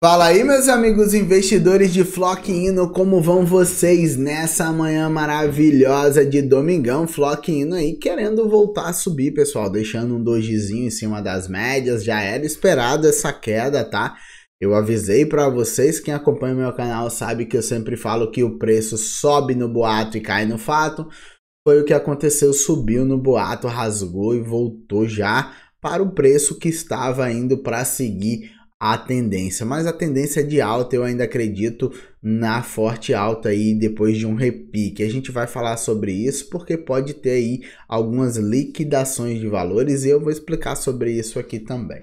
Fala aí, meus amigos investidores de Flock Hino, como vão vocês nessa manhã maravilhosa de domingão? Flock Hino aí querendo voltar a subir, pessoal, deixando um dojizinho em cima das médias, já era esperado essa queda, tá? Eu avisei para vocês, quem acompanha meu canal sabe que eu sempre falo que o preço sobe no boato e cai no fato. Foi o que aconteceu, subiu no boato, rasgou e voltou já para o preço que estava indo para seguir a tendência, mas a tendência é de alta, eu ainda acredito na forte alta aí depois de um repique. A gente vai falar sobre isso porque pode ter aí algumas liquidações de valores e eu vou explicar sobre isso aqui também.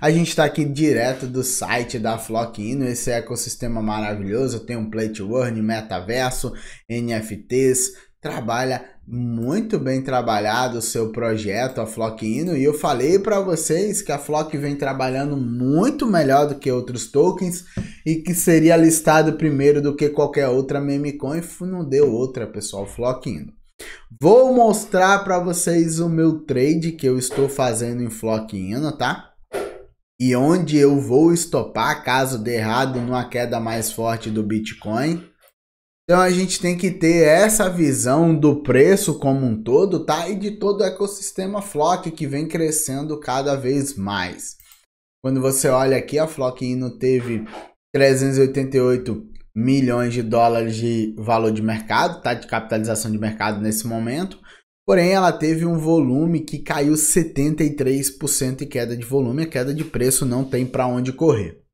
A gente está aqui direto do site da Flock Inu, esse ecossistema maravilhoso, tem um Plate World, metaverso, NFTs, trabalha muito bem trabalhado o seu projeto, a Flock Inu, e eu falei para vocês que a Flock vem trabalhando muito melhor do que outros tokens e que seria listado primeiro do que qualquer outra memecoin, não deu outra, pessoal, Flock Inu. Vou mostrar para vocês o meu trade que eu estou fazendo em Flock Inu, tá? E onde eu vou estopar caso dê errado numa queda mais forte do Bitcoin então a gente tem que ter essa visão do preço como um todo, tá? E de todo o ecossistema Flock que vem crescendo cada vez mais. Quando você olha aqui, a Flock Inu teve 388 milhões de dólares de valor de mercado, tá? De capitalização de mercado nesse momento. Porém, ela teve um volume que caiu 73% em queda de volume, a queda de preço não tem para onde correr.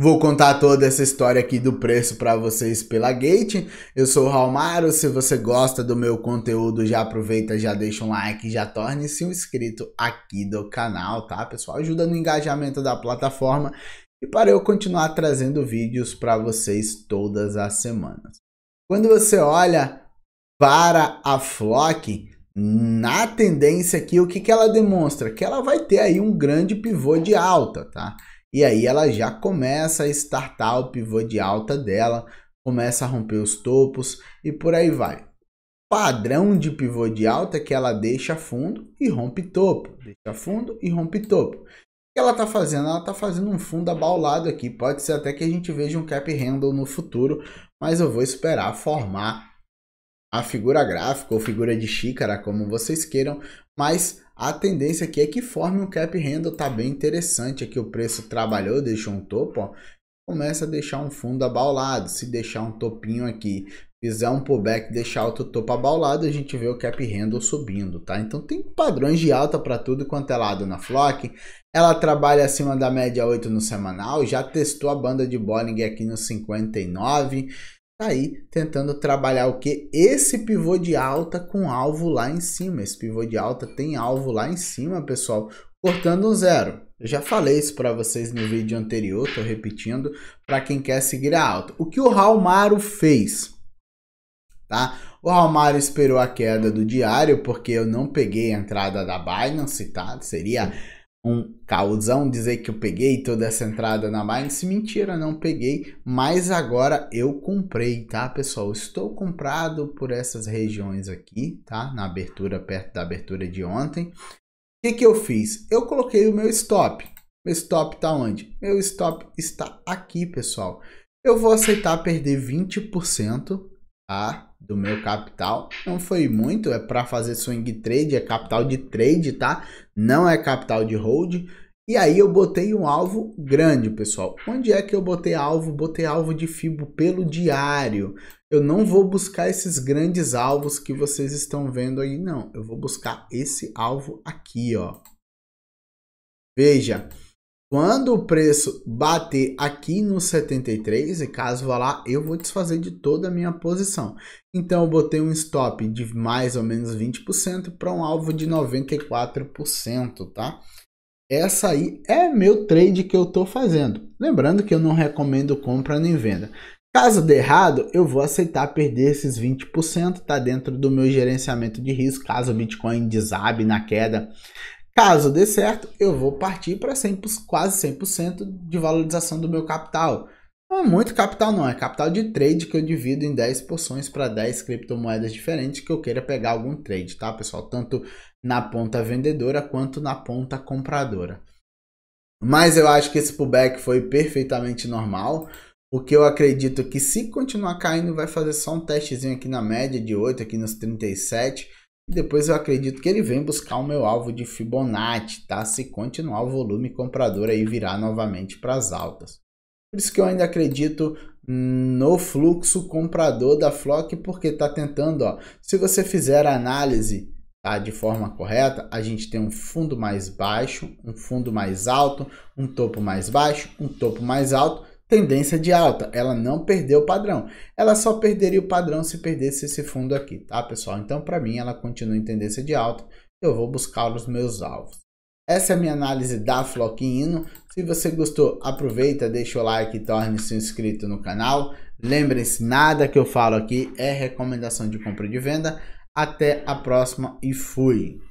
Vou contar toda essa história aqui do preço para vocês pela Gate. Eu sou o Raulmaro, se você gosta do meu conteúdo, já aproveita, já deixa um like, já torne-se um inscrito aqui do canal, tá, pessoal? Ajuda no engajamento da plataforma e para eu continuar trazendo vídeos para vocês todas as semanas. Quando você olha para a Flock, na tendência aqui, o que, que ela demonstra? Que ela vai ter aí um grande pivô de alta, tá? E aí ela já começa a startup o pivô de alta dela, começa a romper os topos e por aí vai. Padrão de pivô de alta é que ela deixa fundo e rompe topo, deixa fundo e rompe topo. O que ela está fazendo? Ela está fazendo um fundo abaulado aqui. Pode ser até que a gente veja um cap handle no futuro, mas eu vou esperar formar a figura gráfica ou figura de xícara, como vocês queiram, mas a tendência aqui é que forme um cap handle, tá bem interessante aqui, o preço trabalhou, deixou um topo, ó, começa a deixar um fundo abaulado, se deixar um topinho aqui, fizer um pullback, deixar outro topo abaulado, a gente vê o cap handle subindo, tá? Então tem padrões de alta para tudo quanto é lado na Flock. Ela trabalha acima da média 8 no semanal, já testou a banda de Bollinger aqui no 59, tá aí tentando trabalhar o que? Esse pivô de alta com alvo lá em cima. Esse pivô de alta tem alvo lá em cima, pessoal, cortando um zero. Eu já falei isso para vocês no vídeo anterior, tô repetindo, para quem quer seguir a alta. O que o Raulmaro fez? Tá? O Raulmaro esperou a queda do diário, porque eu não peguei a entrada da Binance, tá? Seria um caosão dizer que eu peguei toda essa entrada na Binance. Mentira, não peguei, mas agora eu comprei, tá, pessoal? Estou comprado por essas regiões aqui, tá? Na abertura, perto da abertura de ontem. O que, que eu fiz? Eu coloquei o meu stop. Meu stop está onde? Meu stop está aqui, pessoal. Eu vou aceitar perder 20%, tá? do meu capital. Não foi muito, é para fazer swing trade, é capital de trade, tá? Não é capital de hold. E aí eu botei um alvo grande, pessoal. Onde é que eu botei alvo? Botei alvo de fibo pelo diário. Eu não vou buscar esses grandes alvos que vocês estão vendo aí, não. Eu vou buscar esse alvo aqui, ó. Veja, quando o preço bater aqui no 73, e caso vá lá, eu vou desfazer de toda a minha posição. Então eu botei um stop de mais ou menos 20% para um alvo de 94%, tá? Essa aí é meu trade que eu estou fazendo. Lembrando que eu não recomendo compra nem venda. Caso dê errado, eu vou aceitar perder esses 20%, tá dentro do meu gerenciamento de risco, caso o Bitcoin desabe na queda. Caso dê certo, eu vou partir para quase 100% de valorização do meu capital. Não é muito capital não, é capital de trade que eu divido em 10 porções para 10 criptomoedas diferentes que eu queira pegar algum trade, tá pessoal? Tanto na ponta vendedora quanto na ponta compradora. Mas eu acho que esse pullback foi perfeitamente normal, o que eu acredito que se continuar caindo vai fazer só um testezinho aqui na média de 8, aqui nos 37, e depois eu acredito que ele vem buscar o meu alvo de Fibonacci, tá? Se continuar o volume comprador aí virar novamente para as altas. Por isso que eu ainda acredito no fluxo comprador da Flock, porque está tentando, ó. Se você fizer a análise tá, de forma correta, a gente tem um fundo mais baixo, um fundo mais alto, um topo mais baixo, um topo mais alto tendência de alta. Ela não perdeu o padrão. Ela só perderia o padrão se perdesse esse fundo aqui, tá, pessoal? Então, para mim, ela continua em tendência de alta. Eu vou buscar os meus alvos. Essa é a minha análise da Floquinho Se você gostou, aproveita, deixa o like e torne-se inscrito no canal. Lembre-se, nada que eu falo aqui é recomendação de compra e de venda. Até a próxima e fui!